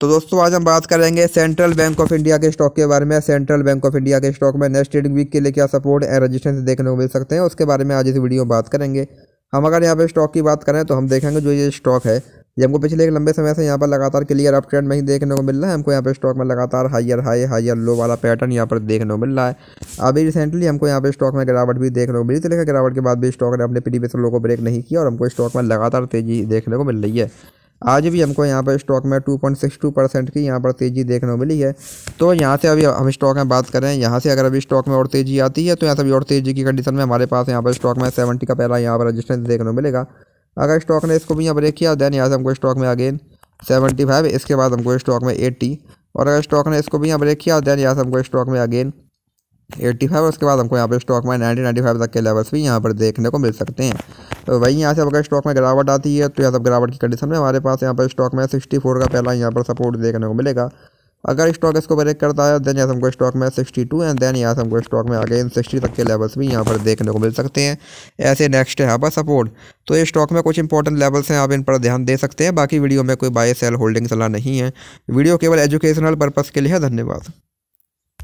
तो दोस्तों आज हम बात करेंगे सेंट्रल बैंक ऑफ इंडिया के स्टॉक के बारे में सेंट्रल बैंक ऑफ इंडिया के स्टॉक में नेक्स्ट ट्रेडिंग वीक के लिए क्या सपोर्ट एंड रजिस्टेंस देखने को मिल सकते हैं उसके बारे में आज इस वीडियो में बात करेंगे हम अगर यहाँ पे स्टॉक की बात करें तो हम देखेंगे जो ये स्टॉक है ये हमको पिछले एक लंबे समय से यहाँ पर लगातार क्लियर अप ट्रेंड में ही देखने को मिल रहा है हमको यहाँ पे स्टॉक में लगातार हाइयर हाई हायर लो वाला पैटर्न यहाँ पर देखने को मिल रहा है अभी रिसेंटली हमको यहाँ पे स्टॉक में गिरावट भी देखने को मिली थी लेकिन गिरावट के बाद भी स्टॉक ने अपने प्रीवियस लोगों को ब्रेक नहीं किया और हमको स्टॉक में लगातार तेजी देखने को मिल रही है आज भी हमको यहाँ पर स्टॉक में 2.62 परसेंट की यहाँ पर तेज़ी देखने को मिली है तो यहाँ से अभी हम स्टॉक में बात करें यहाँ से अगर अभी स्टॉक में और तेज़ी आती है तो यहाँ से अभी और तेज़ी की कंडीशन में हमारे पास यहाँ पर स्टॉक में सेवेंटी का पहला यहाँ पर रजिस्टेंस देखने को मिलेगा अगर स्टॉक ने इसको भी यहाँ ब्रेक किया देन यहाँ से हमको स्टॉक में अगेन सेवेंटी फाइव इसके बाद हमको स्टॉक में एट्टी और अगर स्टॉक ने इसको भी यहाँ ब्रेक किया देन यहाँ से हमको स्टॉक में अगेन एट्टी फाइव उसके बाद हमको यहाँ पर स्टॉक में नाइन्टी नाइन्टी फाइव तक के लेवल्स भी यहाँ पर देखने को मिल सकते हैं तो वहीं यहाँ से अगर स्टॉक में गिरावट आती है तो यह सब गिरावट की कंडीशन में हमारे पास यहाँ पर स्टॉक में सिक्सटी फोर का पहला यहाँ पर सपोर्ट देखने को मिलेगा अगर स्टॉक इसको ब्रेक करता है देन यहाँ हमको स्टॉक में 62 एंड देन यहाँ हमको स्टॉक में आगे इन 60 तक के लेवल्स भी यहाँ पर देखने को मिल सकते हैं ऐसे नेक्स्ट है यहाँ पर सपोर्ट तो ये स्टॉक में कुछ इंपॉर्टेंट लेवल्स हैं आप इन पर ध्यान दे सकते हैं बाकी वीडियो में कोई बाय सेल होल्डिंग सलाह नहीं है वीडियो केवल एजुकेशनल पर्पज़ के लिए है धन्यवाद